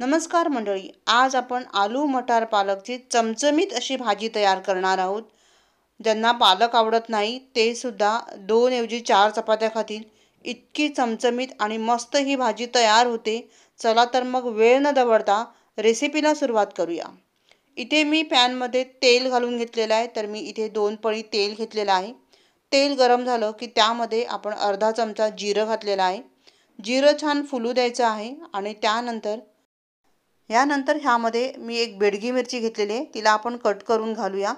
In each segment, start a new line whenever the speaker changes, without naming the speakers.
नमस्कार मंडळी आज आपण आलू मटार पालकची चमचमीत अशी भाजी तयार करणार आहोत ज्यांना पालक आवडत नाही ते सुद्धा दोन ऐवजी चार चपात्या खातील इतकी चमचमीत आणि मस्त ही भाजी तयार होते चला तर मग वेळ न दवडता रेसिपीला सुरुवात करूया इथे मी पॅनमध्ये तेल घालून घेतलेलं आहे तर मी इथे दोन पळी तेल घेतलेलं आहे तेल गरम झालं की त्यामध्ये आपण अर्धा चमचा जिरं घातलेला आहे जिरं छान फुलू द्यायचं आहे आणि त्यानंतर यानंतर ह्यामध्ये मी एक बेडगी मिरची घेतलेली आहे तिला आपण कट करून घालूया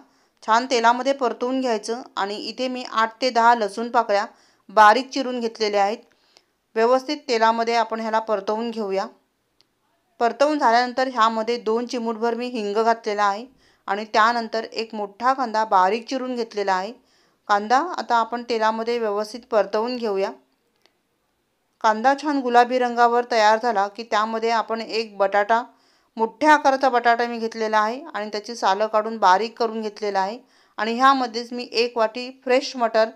छान तेलामध्ये परतवून घ्यायचं आणि इथे मी आठ ते दहा लसूण पाकळ्या बारीक चिरून घेतलेल्या आहेत व्यवस्थित तेलामध्ये आपण ह्याला परतवून घेऊया परतवून झाल्यानंतर ह्यामध्ये दोन चिमूटभर मी हिंग घातलेला आहे आणि त्यानंतर एक मोठा कांदा बारीक चिरून घेतलेला आहे कांदा आता आपण तेलामध्ये व्यवस्थित परतवून घेऊया कांदा छान गुलाबी रंगावर तयार झाला की त्यामध्ये आपण एक बटाटा मोठ्या आकाराचा बटाटा मी घेतलेला आहे आणि त्याची सालं काढून बारीक करून घेतलेला आहे आणि ह्यामध्येच मी एक वाटी फ्रेश मटर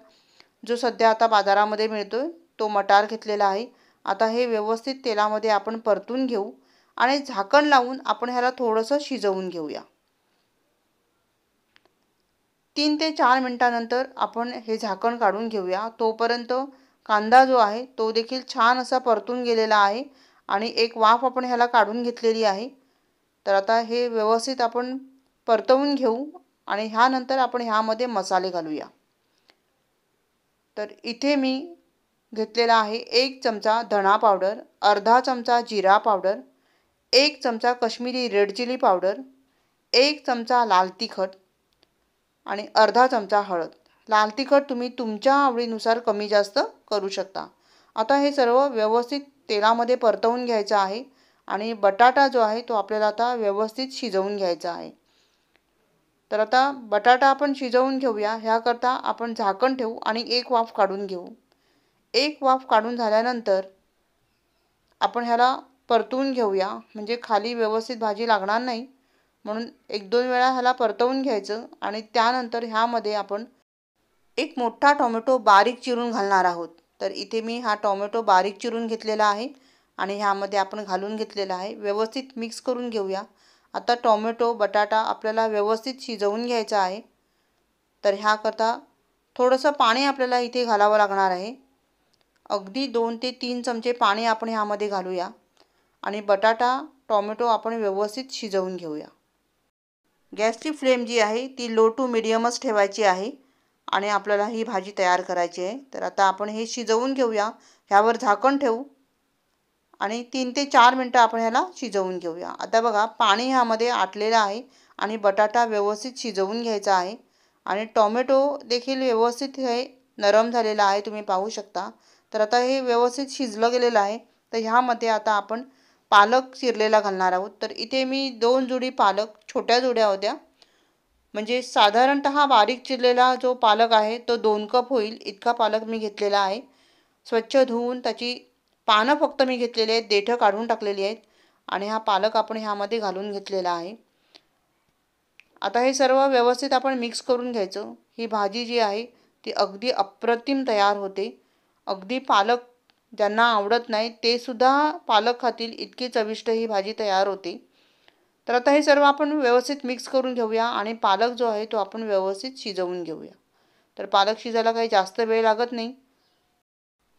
जो सध्या आता बाजारामध्ये मिळतो तो मटार घेतलेला आहे आता हे व्यवस्थित तेलामध्ये आपण परतून घेऊ आणि झाकण लावून आपण ह्याला थोडंसं शिजवून घेऊया तीन ते चार मिनटानंतर आपण हे झाकण काढून घेऊया तोपर्यंत कांदा जो आहे तो देखील छान असा परतून गेलेला आहे आणि एक वाफ आपण ह्याला काढून घेतलेली आहे तर आता हे व्यवस्थित आपण परतवून घेऊ आणि ह्यानंतर आपण ह्यामध्ये मसाले घालूया तर इथे मी घेतलेला आहे एक चमचा धणा पावडर अर्धा चमचा जिरा पावडर एक चमचा कश्मीरी रेड चिली पावडर एक चमचा लाल तिखट आणि अर्धा चमचा हळद लाल तिखट तुम्ही तुमच्या आवडीनुसार कमी जास्त करू शकता आता हे सर्व व्यवस्थित तेलामध्ये परतवून घ्यायचं आहे आणि बटाटा जो आहे तो आपल्याला आता व्यवस्थित शिजवून घ्यायचा आहे तर आता बटाटा आपण शिजवून घेऊया ह्याकरता आपण झाकण ठेवू आणि एक वाफ काढून घेऊ एक वाफ काढून झाल्यानंतर आपण ह्याला परतवून घेऊया म्हणजे खाली व्यवस्थित भाजी लागणार नाही म्हणून एक दोन वेळा ह्याला परतवून घ्यायचं आणि त्यानंतर ह्यामध्ये आपण एक मोठा टोमॅटो बारीक चिरून घालणार आहोत तर इथे मी हा टोमॅटो बारीक चिरून घेतलेला आहे आणि ह्यामध्ये आपण घालून घेतलेला आहे व्यवस्थित मिक्स करून घेऊया आता टॉमॅटो बटाटा आपल्याला व्यवस्थित शिजवून घ्यायचा आहे तर ह्याकरता थोडंसं पाणी आपल्याला इथे घालावं लागणार आहे अगदी दोन ते तीन चमचे पाणी आपण ह्यामध्ये घालूया आणि बटाटा टॉमॅटो आपण व्यवस्थित शिजवून घेऊया गॅसची फ्लेम जी आहे ती लो टू मिडियमच ठेवायची आहे आणि आपल्याला ही भाजी तयार करायची आहे तर आता आपण हे शिजवून घेऊया ह्यावर झाकण ठेवू आणि तीन ते चार मिनटं आपण ह्याला शिजवून घेऊया आता बघा पाणी ह्यामध्ये आटलेलं आहे आणि बटाटा व्यवस्थित शिजवून घ्यायचा आहे आणि टॉमॅटो देखील व्यवस्थित हे नरम झालेलं आहे तुम्ही पाहू शकता तर आता हे व्यवस्थित शिजलं गेलेलं आहे तर ह्यामध्ये आता आपण पालक चिरलेला घालणार आहोत तर इथे मी दोन जुडी पालक छोट्या जुड्या होत्या म्हणजे साधारणत बारीक चिरलेला जो पालक आहे तो दोन कप होईल इतका पालक मी घेतलेला आहे स्वच्छ धुवून त्याची पानं फक्त मी घेतलेले आहेत देठं काढून टाकलेली आहेत आणि हा पालक आपण ह्यामध्ये घालून घेतलेला आहे आता हे सर्व व्यवस्थित आपण मिक्स करून घ्यायचं ही भाजी जी आहे ती अगदी अप्रतिम तयार होते अगदी पालक ज्यांना आवडत नाही ते सुद्धा पालक खातील इतकी चविष्ट ही भाजी तयार होते तर आता हे सर्व आपण व्यवस्थित मिक्स करून घेऊया आणि पालक जो आहे तो आपण व्यवस्थित शिजवून घेऊया तर पालक शिजायला काही जास्त वेळ लागत नाही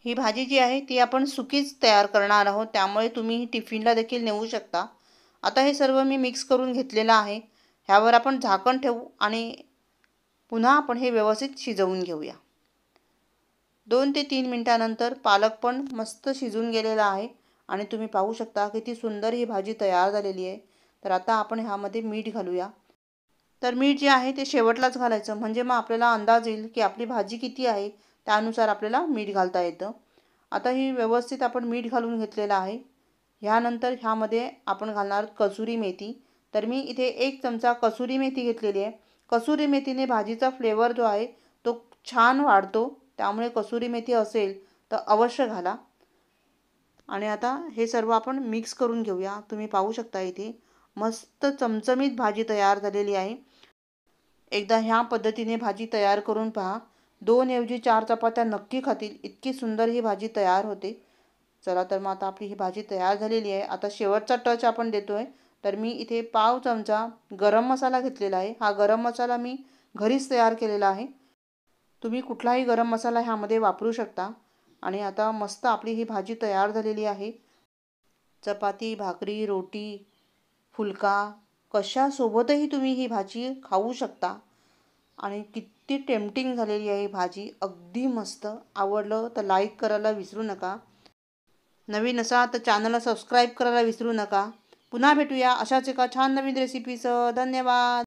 ही भाजी जी आहे ती आपण सुकीच तयार करणार आहोत त्यामुळे तुम्ही ही टिफिनला देखील नेऊ शकता आता हे सर्व मी मिक्स करून घेतलेलं आहे ह्यावर आपण झाकण ठेवू आणि पुन्हा आपण हे व्यवस्थित शिजवून घेऊया दोन ते तीन मिनटानंतर पालक पण मस्त शिजून गेलेला आहे आणि तुम्ही पाहू शकता किती सुंदर ही भाजी तयार झालेली आहे तर आता आपण ह्यामध्ये मीठ घालूया तर मीठ जे आहे ते शेवटलाच घालायचं म्हणजे मग आपल्याला अंदाज येईल की आपली भाजी किती आहे त्यानुसार आपल्याला मीठ घालता येतं आता ही व्यवस्थित आपण मीठ घालून घेतलेलं आहे ह्यानंतर ह्यामध्ये आपण घालणार कसुरी मेथी तर मी इथे एक चमचा कसुरी मेथी घेतलेली आहे कसुरी मेथीने भाजीचा फ्लेवर जो आहे तो छान वाढतो त्यामुळे कसुरी मेथी असेल तर अवश्य घाला आणि आता हे सर्व आपण मिक्स करून घेऊया तुम्ही पाहू शकता इथे मस्त चमचमीत भाजी तयार झालेली आहे एकदा ह्या पद्धतीने भाजी तयार करून पहा दोन चार चपात्या नक्की खातील इतकी सुंदर ही भाजी तयार होते चला तर मग आता आपली ही भाजी तयार झालेली आहे आता शेवटचा टच आपण देतो आहे तर मी इथे पाव चमचा गरम मसाला घेतलेला आहे हा गरम मसाला मी घरीच तयार केलेला आहे तुम्ही कुठलाही गरम मसाला ह्यामध्ये वापरू शकता आणि आता मस्त आपली ही भाजी तयार झालेली आहे चपाती भाकरी रोटी फुलका कशासोबतही तुम्ही ही भाजी खाऊ शकता आणि कित ती टेम्पटिंग झालेली आहे भाजी अगदी मस्त आवडलं तर लाईक करायला विसरू नका नवीन असा तर चॅनलला सबस्क्राईब करायला विसरू नका पुन्हा भेटूया अशाच एका छान नवीन रेसिपीचं धन्यवाद